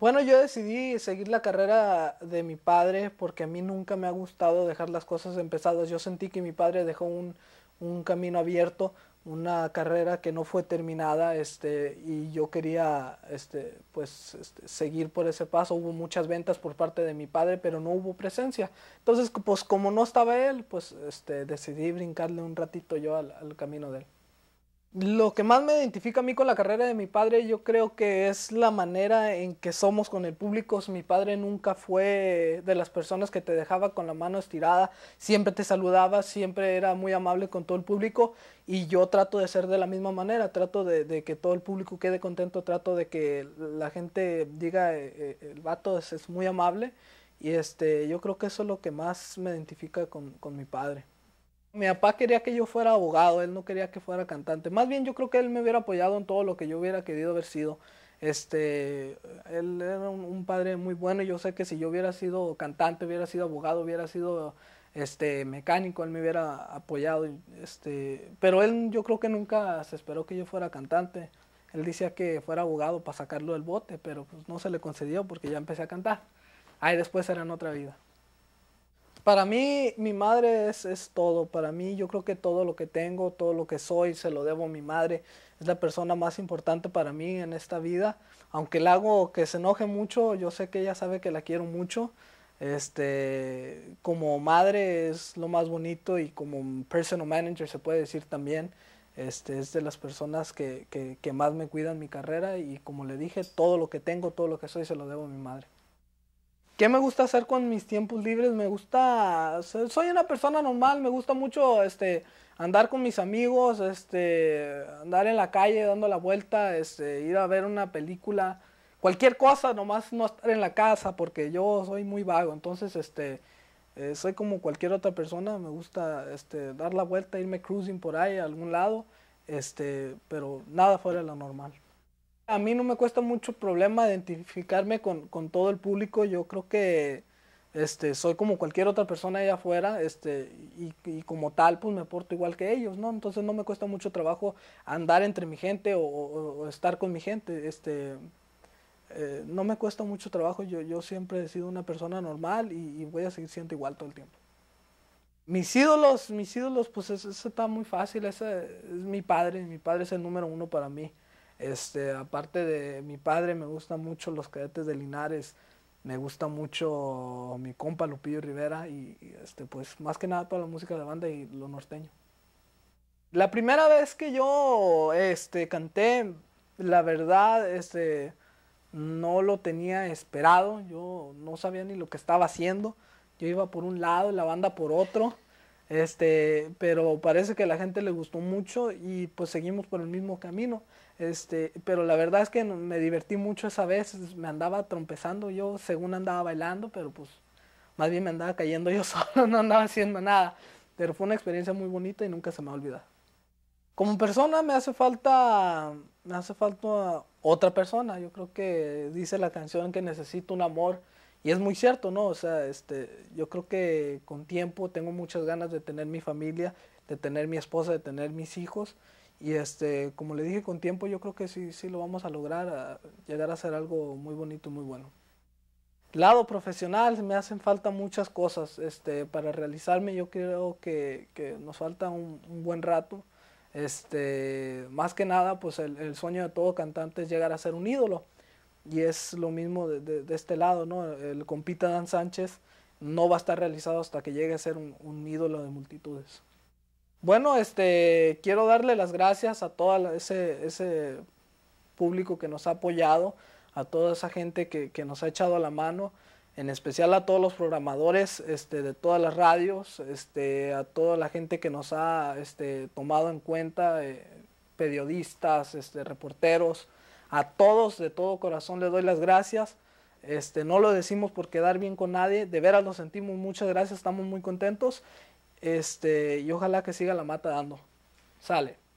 Bueno, yo decidí seguir la carrera de mi padre porque a mí nunca me ha gustado dejar las cosas empezadas. Yo sentí que mi padre dejó un, camino abierto, una carrera que no fue terminada, este, y yo quería, este, pues, este, seguir por ese paso. Hubo muchas ventas por parte de mi padre, pero no hubo presencia. Entonces, pues, como no estaba él, pues, este, decidí brincarle un ratito yo al camino de él. Lo que más me identifica a mí con la carrera de mi padre, yo creo que es la manera en que somos con el público. Mi padre nunca fue de las personas que te dejaba con la mano estirada, siempre te saludaba, siempre era muy amable con todo el público y yo trato de ser de la misma manera, trato de, que todo el público quede contento, trato de que la gente diga, eh, eh, el vato es, muy amable y este, yo creo que eso es lo que más me identifica con mi padre. Mi papá quería que yo fuera abogado, él no quería que fuera cantante. Más bien yo creo que él me hubiera apoyado en todo lo que yo hubiera querido haber sido. Este, él era un, padre muy bueno y yo sé que si yo hubiera sido cantante, hubiera sido abogado, hubiera sido este mecánico, él me hubiera apoyado. Este, pero él yo creo que nunca se esperó que yo fuera cantante. Él decía que fuera abogado para sacarlo del bote, pero pues no se le concedió porque ya empecé a cantar. Ahí después era en otra vida. Para mí, mi madre es, todo. Para mí, yo creo que todo lo que tengo, todo lo que soy, se lo debo a mi madre. Es la persona más importante para mí en esta vida. Aunque la hago que se enoje mucho, yo sé que ella sabe que la quiero mucho. Este, como madre es lo más bonito y como personal manager se puede decir también. Este, es de las personas que, que más me cuidan mi carrera y como le dije, todo lo que tengo, todo lo que soy, se lo debo a mi madre. ¿Qué me gusta hacer con mis tiempos libres? Me gusta, soy una persona normal, me gusta mucho este, andar con mis amigos, este, andar en la calle dando la vuelta, este, ir a ver una película, cualquier cosa, nomás no estar en la casa porque yo soy muy vago, entonces este, eh, soy como cualquier otra persona, me gusta este, dar la vuelta, irme cruising por ahí a algún lado, este, pero nada fuera de lo normal. A mí no me cuesta mucho problema identificarme con, todo el público. Yo creo que este, soy como cualquier otra persona allá afuera, este, y, como tal, pues me porto igual que ellos, ¿no? Entonces no me cuesta mucho trabajo andar entre mi gente o, estar con mi gente, este, eh, no me cuesta mucho trabajo, yo, siempre he sido una persona normal y, voy a seguir siendo igual todo el tiempo. Mis ídolos, mis ídolos, pues eso, está muy fácil, ese es mi padre, mi padre es el número uno para mí. Este, aparte de mi padre, me gustan mucho los cadetes de Linares, me gusta mucho mi compa Lupillo Rivera y, este, pues más que nada toda la música de banda y lo norteño. La primera vez que yo este, canté, la verdad, este, no lo tenía esperado, yo no sabía ni lo que estaba haciendo, yo iba por un lado y la banda por otro. Este, pero parece que a la gente le gustó mucho y pues seguimos por el mismo camino. Este, pero la verdad es que me divertí mucho esa vez, me andaba trompezando yo, según andaba bailando, pero pues más bien me andaba cayendo yo solo, no andaba haciendo nada. Pero fue una experiencia muy bonita y nunca se me va a olvidar. Como persona me hace falta, me hace falta otra persona. Yo creo que dice la canción que necesito un amor y es muy cierto, ¿no? O sea, este, yo creo que con tiempo tengo muchas ganas de tener mi familia, de tener mi esposa, de tener mis hijos. Y este, como le dije, con tiempo yo creo que sí, sí lo vamos a lograr, a llegar a ser algo muy bonito, muy bueno. Lado profesional, me hacen falta muchas cosas este, para realizarme. Yo creo que, que nos falta un, buen rato. Este, más que nada, pues el, el sueño de todo cantante es llegar a ser un ídolo. Y es lo mismo de, este lado, ¿no? El compita Dan Sánchez no va a estar realizado hasta que llegue a ser un, ídolo de multitudes. Bueno, este, quiero darle las gracias a todo ese, público que nos ha apoyado, a toda esa gente que, nos ha echado la mano, en especial a todos los programadores este, de todas las radios, este, a toda la gente que nos ha este, tomado en cuenta, eh, periodistas, reporteros, a todos de todo corazón les doy las gracias. Este, no lo decimos por quedar bien con nadie, de veras nos sentimos, muchas gracias, estamos muy contentos. Este, y ojalá que siga la mata dando. Sale.